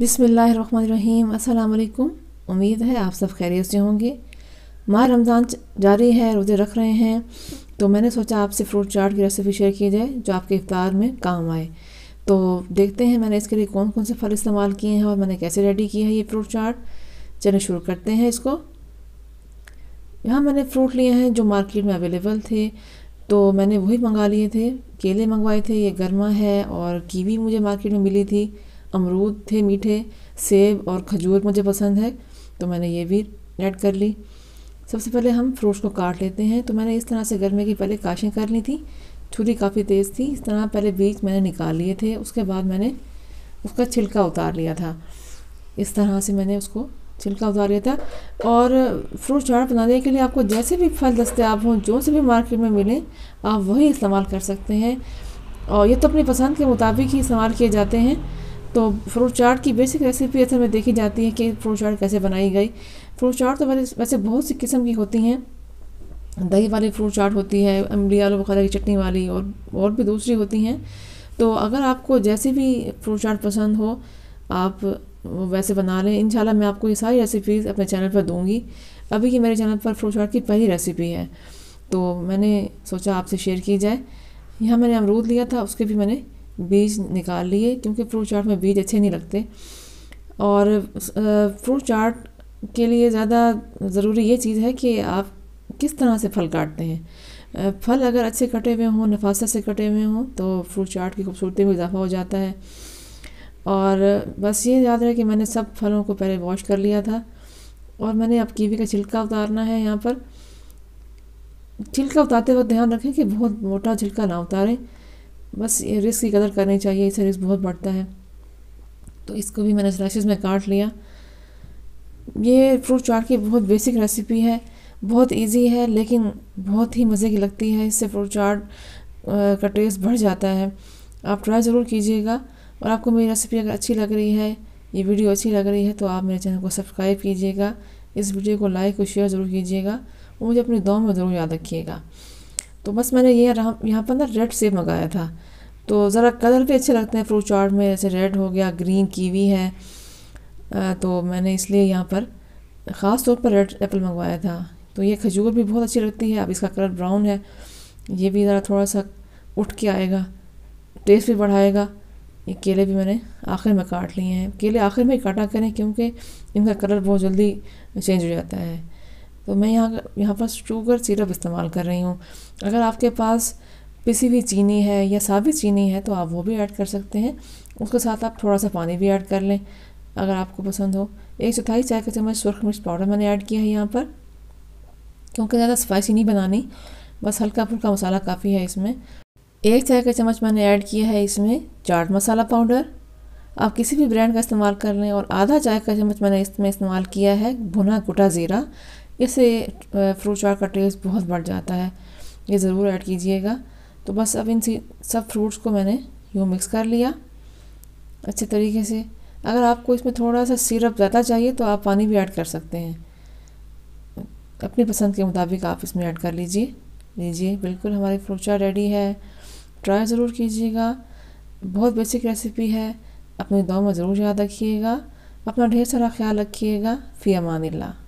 बिसमीम् अल्लाम उम्मीद है आप सब खैरियत से होंगे माह रमज़ान जारी है रोज़े रख रहे हैं तो मैंने सोचा आपसे फ्रूट चाट की रेसिपी शेयर की जाए जो आपके इफ्तार में काम आए तो देखते हैं मैंने इसके लिए कौन कौन से फल इस्तेमाल किए हैं और मैंने कैसे रेडी किया है ये फ्रूट चाट चलिए शुरू करते हैं इसको यहाँ मैंने फ्रूट लिए हैं जो मार्केट में अवेलेबल थे तो मैंने वही मंगा लिए थे केले मंगवाए थे ये गर्मा है और कीवी मुझे मार्केट में मिली थी अमरूद थे मीठे सेब और खजूर मुझे पसंद है तो मैंने ये भी ऐड कर ली सबसे पहले हम फ्रूट्स को काट लेते हैं तो मैंने इस तरह से गर्मे की पहले काशें कर ली थी छुरी काफ़ी तेज़ थी इस तरह पहले बीज मैंने निकाल लिए थे उसके बाद मैंने उसका छिलका उतार लिया था इस तरह से मैंने उसको छिलका उतार लिया था और फ्रूट चाट बनाने के लिए आपको जैसे भी फल दस्तियाब हों जो से भी मार्केट में मिलें आप वही इस्तेमाल कर सकते हैं और ये तो अपनी पसंद के मुताबिक ही इस्तेमाल किए जाते हैं तो फ्रूट चाट की बेसिक रेसिपी असल में देखी जाती है कि फ्रूट चाट कैसे बनाई गई फ्रूट चाट तो वैसे बहुत सी किस्म की होती हैं दही वाली फ्रूट चाट होती है अमली आलू बखारे की चटनी वाली और और भी दूसरी होती हैं तो अगर आपको जैसी भी फ्रूट चाट पसंद हो आप वैसे बना लें इन मैं आपको ये सारी रेसिपीज़ अपने चैनल पर दूँगी अभी की मेरे चैनल पर फ्रूट चाट की पहली रेसिपी है तो मैंने सोचा आपसे शेयर की जाए यहाँ मैंने अमरूद लिया था उसके भी मैंने बीज निकाल लिए क्योंकि फ्रूट चाट में बीज अच्छे नहीं लगते और फ्रूट चाट के लिए ज़्यादा ज़रूरी ये चीज़ है कि आप किस तरह से फल काटते हैं फल अगर अच्छे कटे हुए हों नफासत से कटे हुए हों तो फ्रूट चाट की खूबसूरती में इजाफा हो जाता है और बस ये याद रहे कि मैंने सब फलों को पहले वॉश कर लिया था और मैंने अब कीवी का छिलका उतारना है यहाँ पर छिलका उतारते वक्त ध्यान रखें कि बहुत मोटा छिलका ना उतारें बस ये रिस्क की कदर करनी चाहिए इससे रिस्क बहुत बढ़ता है तो इसको भी मैंने स्लैशेज़ में काट लिया ये फ्रूट चाट की बहुत बेसिक रेसिपी है बहुत इजी है लेकिन बहुत ही मज़े की लगती है इससे फ्रूट चाट का टेस्ट बढ़ जाता है आप ट्राई ज़रूर कीजिएगा और आपको मेरी रेसिपी अगर अच्छी लग रही है ये वीडियो अच्छी लग रही है तो आप मेरे चैनल को सब्सक्राइब कीजिएगा इस वीडियो को लाइक और शेयर ज़रूर कीजिएगा और मुझे अपनी दुआ में ज़रूर याद रखिएगा तो बस मैंने ये यहाँ पर ना रेड सेब मंगाया था तो ज़रा कलर भी अच्छे लगते हैं फ्रूट चाट में जैसे रेड हो गया ग्रीन कीवी है तो मैंने इसलिए यहाँ पर ख़ास तौर पर रेड एप्पल मंगवाया था तो ये खजूर भी बहुत अच्छी लगती है अब इसका कलर ब्राउन है ये भी ज़रा थोड़ा सा उठ के आएगा टेस्ट भी बढ़ाएगा ये केले भी मैंने आखिर में काट लिए हैं केले आखिर में काटा करें क्योंकि इनका कलर बहुत जल्दी चेंज हो जाता है तो मैं यहाँ यहाँ पर शुगर सिरप इस्तेमाल कर रही हूँ अगर आपके पास पिसी हुई चीनी है या साबित चीनी है तो आप वो भी ऐड कर सकते हैं उसके साथ आप थोड़ा सा पानी भी ऐड कर लें अगर आपको पसंद हो एक चौथाई चाय का चम्मच सुरख मिर्च पाउडर मैंने ऐड किया है यहाँ पर क्योंकि ज़्यादा स्पाइसी नहीं बनानी बस हल्का फुल्का मसाला काफ़ी है इसमें एक चाय का चम्मच मैंने ऐड किया है इसमें चाट मसाला पाउडर आप किसी भी ब्रांड का इस्तेमाल कर लें और आधा चाय का चम्मच मैंने इसमें इस्तेमाल किया है भुना कुटा ज़ीरा इससे फ्रूट चाट का टेस्ट बहुत बढ़ जाता है ये ज़रूर ऐड कीजिएगा तो बस अब इन सब फ्रूट्स को मैंने यूँ मिक्स कर लिया अच्छे तरीके से अगर आपको इसमें थोड़ा सा सिरप ज़्यादा चाहिए तो आप पानी भी ऐड कर सकते हैं अपनी पसंद के मुताबिक आप इसमें ऐड कर लीजिए लीजिए बिल्कुल हमारी फ्रूट चाट रेडी है ट्राई ज़रूर कीजिएगा बहुत बेसिक रेसिपी है अपने दो में ज़रूर याद रखिएगा अपना ढेर सारा ख्याल रखिएगा फ़ी अमान